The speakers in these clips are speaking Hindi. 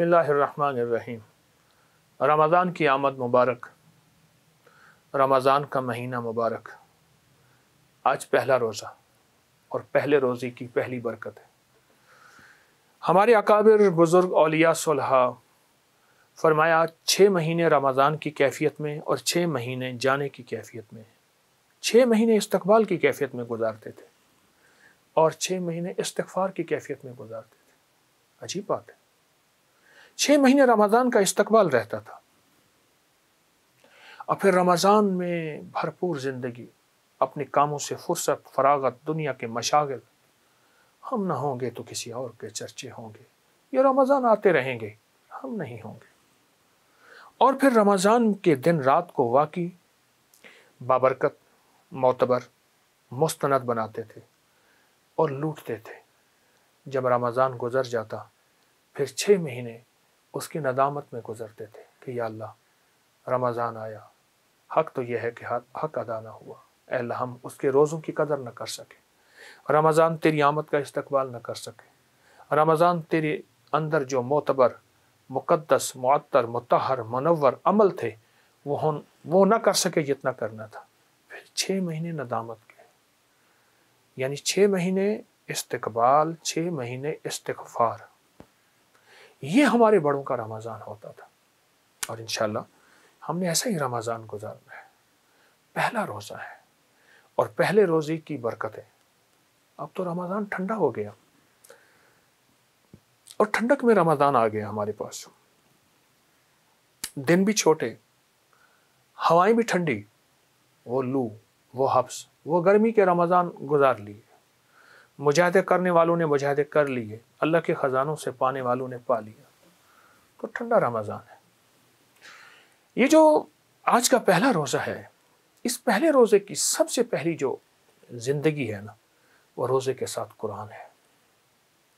बसमीम रमज़ान की आमद मुबारक रमज़ान का महीना मुबारक आज पहला रोज़ा और पहले रोज़े की पहली बरकत है हमारे अकाबिर बुज़ुर्ग अलिया सुलह फरमाया छः महीने रमज़ान की कैफियत में और छः महीने जाने की कैफियत में छः महीने इस्तबाल की कैफियत में गुजारते थे और छः महीने इस्तफ़ार की कैफियत में गुजारते थे अजीब बात है छः महीने रमज़ान का इस्तकबाल रहता था और फिर रमज़ान में भरपूर ज़िंदगी अपने कामों से फुर्सत फरागत दुनिया के मशागिल हम ना होंगे तो किसी और के चर्चे होंगे ये रमज़ान आते रहेंगे हम नहीं होंगे और फिर रमज़ान के दिन रात को वाकई बाबरकत मोतबर मुस्तनद बनाते थे और लूटते थे जब रमज़ान गुजर जाता फिर छः महीने उसकी नदामत में गुजरते थे कि या अल्लाह रमज़ान आया हक तो यह है कि हक अदा ना हुआ अल्लाह हम उसके रोज़ों की कदर न कर सके रमज़ान तेरी आमद का इस्तकबाल न कर सके रमज़ान तेरे अंदर जो मोतबर मुक़दस मअतर मतहर मनवर अमल थे वो हम वो ना कर सके जितना करना था फिर छः महीने नदामत के यानी छः महीने इस्तकबाल छः महीने इस्तफार ये हमारे बड़ों का रमज़ान होता था और इन हमने ऐसा ही रमज़ान गुजारना है पहला रोज़ा है और पहले रोज़े की बरकतें अब तो रमज़ान ठंडा हो गया और ठंडक में रमज़ान आ गया हमारे पास दिन भी छोटे हवाएं भी ठंडी वो लू वो हफ्स वो गर्मी के रमज़ान गुजार लिए मुजाहदे करने वालों ने मुजाहदे कर लिए अल्लाह के ख़जानों से पाने वालों ने पा लिया तो ठंडा रमज़ान है ये जो आज का पहला रोज़ा है इस पहले रोज़े की सबसे पहली जो ज़िंदगी है ना वह रोज़े के साथ कुरान है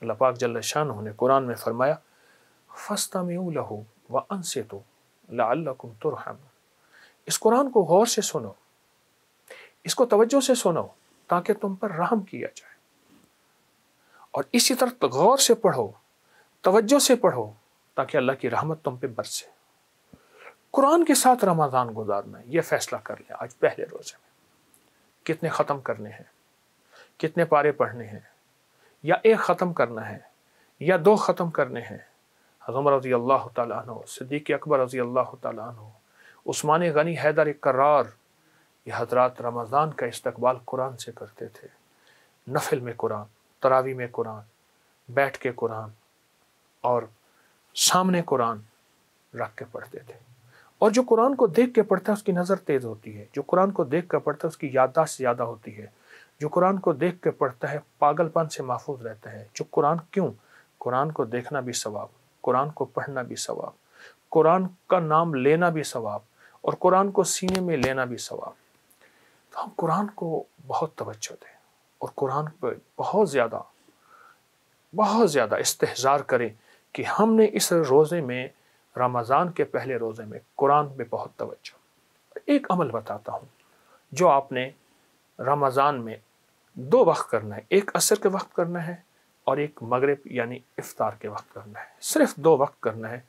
अल्लाह पाक जल्ल शाह ने कुरान में फरमाया फस्ता में लहू व अन से तो लाकुम इस कुरान को गौर से सुनो इसको तवज्जो से सुनो ताकि तुम पर रहम किया जाए और इसी तरह गौर से पढ़ो तवज्जो से पढ़ो ताकि अल्लाह की रहमत तुम पे बरसे कुरान के साथ रमज़ान गुजारना यह फैसला कर लिया आज पहले रोज़े में कितने ख़त्म करने हैं कितने पारे पढ़ने हैं या एक ख़त्म करना है या दो ख़त्म करने हैं हजम रज़ी अल्लाह तु सदीक अकबर रज़ी अल्लाह तु उस्मान गनी हैदर करार ये हजरात रमज़ान का इस्तबाल कुरान से करते थे नफिल में कुरान तरावी में कुरान बैठ के कुरान और सामने कुरान रख के पढ़ते थे और जो कुरान को देख के पढ़ता है उसकी नज़र तेज़ होती है जो कुरान को देख कर पढ़ता है उसकी याददाश्त ज़्यादा होती है जो कुरान को देख के पढ़ता है पागलपन से महफूज रहता है जो कुरान क्यों कुरान को देखना भी सवाब कुरान को पढ़ना भी सवाब कुरान का नाम लेना भी सवाब और कुरान को सीने में लेना भी सवाब तो हम कुरान को बहुत तवज्जो दें और कुरान पर बहुत ज़्यादा बहुत ज़्यादा इस्तेजार करें कि हमने इस रोज़े में रमज़ान के पहले रोज़े में कुरान में बहुत तवज्जो एक अमल बताता हूँ जो आपने रमज़ान में दो वक्त करना है एक असर के वक्त करना है और एक मगरब यानी इफ्तार के वक्त करना है सिर्फ दो वक्त करना है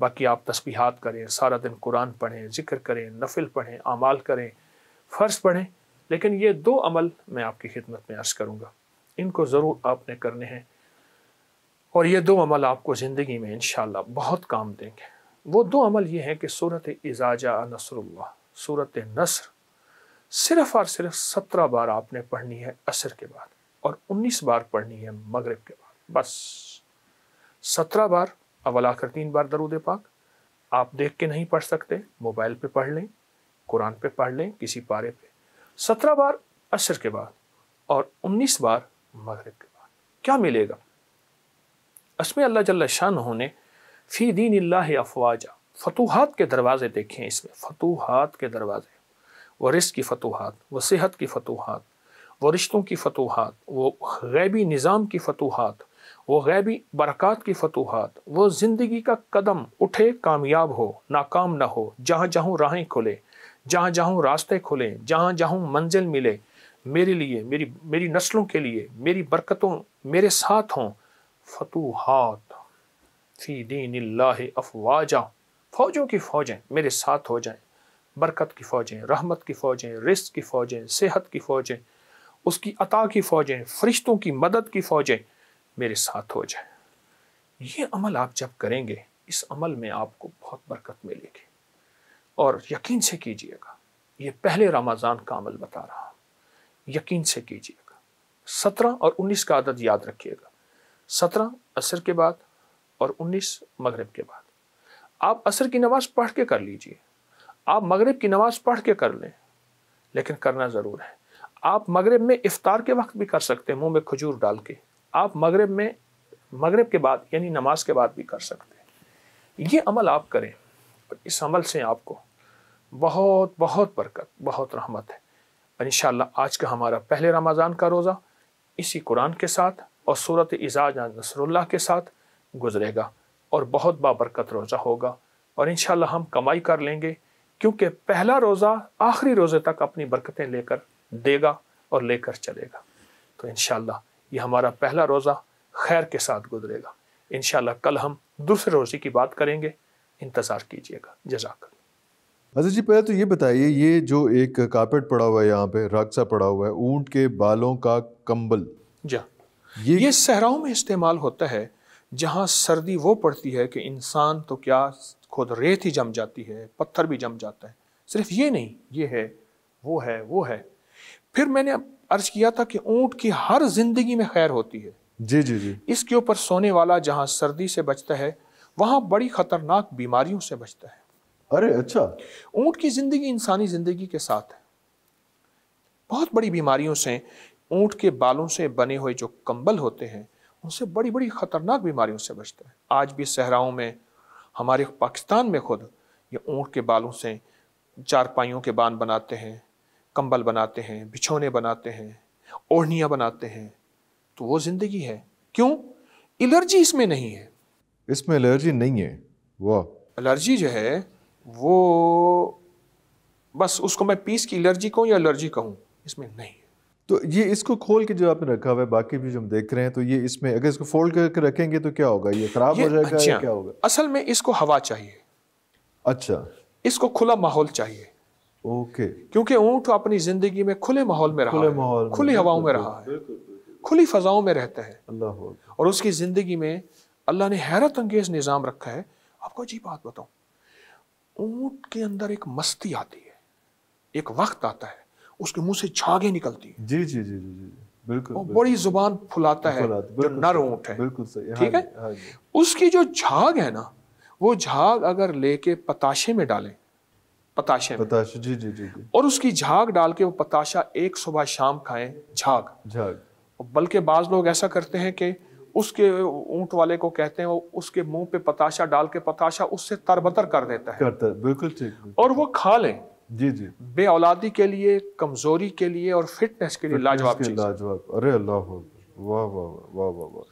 बाकी आप तस्बीहात करें सारा दिन कुरान पढ़ें ज़िक्र करें नफिल पढ़ें अमाल करें फ़र्ज़ पढ़ें लेकिन ये दो अमल मैं आपकी खिदमत में अर्ज़ करूँगा इनको ज़रूर आपने करने हैं और ये दो अमल आपको ज़िंदगी में इन बहुत काम देंगे वो दो अमल ये हैं कि सूरत इजाजा नसरुल्ला सूरत नसर सिर्फ़ और सिर्फ सत्रह बार आपने पढ़नी है असर के बाद और उन्नीस बार पढ़नी है मगरब के बाद बस सत्रह बार अवल आखिर तीन बार दरुद पाक आप देख के नहीं पढ़ सकते मोबाइल पे पढ़ लें कुरान पे पढ़ लें किसी पारे पे सत्रह बार असर के बाद और उन्नीस बार मगरब के बाद क्या मिलेगा इसमें अल्लाह जल्ला शान होने फ़ी दीन अफवाजा फतूहत के दरवाज़े देखें इसमें फतूहत के दरवाज़े व रिस की फतूहत व सेहत की फतूहत व रिश्तों की फतूहत व गैबी निज़ाम की फतूहत वो गैबी बरक़ात की फतूहत वो ज़िंदगी का कदम उठे कामयाब हो नाकाम ना हो जहाँ जहाँ राहें खुलें जहाँ जहाँ रास्ते खुलें जहाँ जहाँ मंजिल मिले मेरे लिए मेरी मेरी नस्लों के लिए मेरी बरकतों मेरे साथ हों फतूहत फ़ी दीन अफवाजा फ़ौजों की फ़ौजें मेरे साथ हो जाएं बरकत की फ़ौजें रहमत की फ़ौजें रिस्क की फ़ौजें सेहत की फ़ौजें उसकी अता की फ़ौजें फरिश्तों की मदद की फ़ौजें मेरे साथ हो जाएं ये अमल आप जब करेंगे इस अमल में आपको बहुत बरकत मिलेगी और यकीन से कीजिएगा ये पहले रमज़ान का अमल बता रहा हूँ यकीन से कीजिएगा सत्रह और उन्नीस का आदत याद रखिएगा सत्रह असर के बाद और उन्नीस मगरब के बाद आप असर की नमाज़ पढ़ के कर लीजिए आप मगरब की नमाज़ पढ़ के कर लें लेकिन करना ज़रूर है आप मगरब में इफ्तार के वक्त भी कर सकते हैं मुंह में खजूर डाल के आप मगरब में मगरब के बाद यानी नमाज के बाद भी कर सकते हैं ये अमल आप करें पर इस अमल से आपको बहुत बहुत बरकत बहुत रहमत है और इन आज का हमारा पहले रमज़ान का रोज़ा इसी कुरान के साथ और सूरत इजाज नसरुल्ला के साथ गुजरेगा और बहुत बाबरकत रोज़ा होगा और इन हम कमाई कर लेंगे क्योंकि पहला रोज़ा आखिरी रोज़े तक अपनी बरकतें लेकर देगा और लेकर चलेगा तो इन ये हमारा पहला रोज़ा खैर के साथ गुजरेगा इन कल हम दूसरे रोज़े की बात करेंगे इंतज़ार कीजिएगा जजाक अजय जी पहले तो ये बताइए ये जो एक कारपेट पड़ा हुआ है यहाँ पे रागसा पड़ा हुआ है ऊंट के बालों का कंबल जा ये ये सहराओं में इस्तेमाल होता है जहाँ सर्दी वो पड़ती है कि इंसान तो क्या खुद रेत ही जम जाती है पत्थर भी जम जाता है सिर्फ ये नहीं ये है वो है वो है फिर मैंने अर्ज किया था कि ऊँट की हर जिंदगी में खैर होती है जी जी जी इसके ऊपर सोने वाला जहाँ सर्दी से बचता है वहां बड़ी खतरनाक बीमारियों से बचता है अरे अच्छा ऊंट की ज़िंदगी इंसानी ज़िंदगी के साथ है बहुत बड़ी बीमारियों से ऊंट के बालों से बने हुए जो कंबल होते हैं उनसे बड़ी बड़ी ख़तरनाक बीमारियों से बचता है आज भी सहराओं में हमारे पाकिस्तान में खुद ये ऊंट के बालों से चारपाइयों के बांध बनाते हैं कंबल बनाते हैं बिछौने बनाते हैं ओढ़िया बनाते हैं तो वो ज़िंदगी है क्यों एलर्जी इसमें नहीं है इसमें एलर्जी नहीं है वो एलर्जी जो है वो बस उसको मैं पीस की एलर्जी कहूँ या एलर्जी कहूँ इसमें नहीं तो ये इसको खोल के जो आपने रखा हुआ है बाकी भी जो हम देख रहे हैं तो ये इसमें अगर इसको फोल्ड करके रखेंगे तो क्या होगा ये खराब हो जाएगा अच्छा, क्या होगा असल में इसको हवा चाहिए अच्छा इसको खुला माहौल चाहिए ओके क्योंकि ऊँट अपनी जिंदगी में खुले माहौल में रहा खुले माहौल खुली हवाओं में रहा है खुली फजाओं में रहता है और उसकी जिंदगी में अल्लाह ने हैरत अंगेज निज़ाम रखा है आपको अजीब बात बताऊँ ऊँट के अंदर एक मस्ती आती है एक वक्त आता है उसके मुंह से छागे निकलती है जी जी जी जी जी बिल्कुल और बड़ी जुबान फुलाता है जो नर ऊँट है बिल्कुल सही हाँ ठीक है हाँ उसकी जो झाग है ना वो झाग अगर लेके पताशे में डालें पताशे पताशे जी जी जी और उसकी झाग डाल के वो पताशा एक सुबह शाम खाएं झाग झाग बल्कि बाज लोग ऐसा करते हैं कि उसके ऊंट वाले को कहते हैं उसके मुंह पे पताशा डाल के पताशा उससे तरबतर कर देता है करता है बिल्कुल ठीक और वो खा लें जी जी बे औलादी के लिए कमजोरी के लिए और फिटनेस के लिए लाजवाब लाजवाब अरे अल्लाह वाह वाह वाह वाह वाह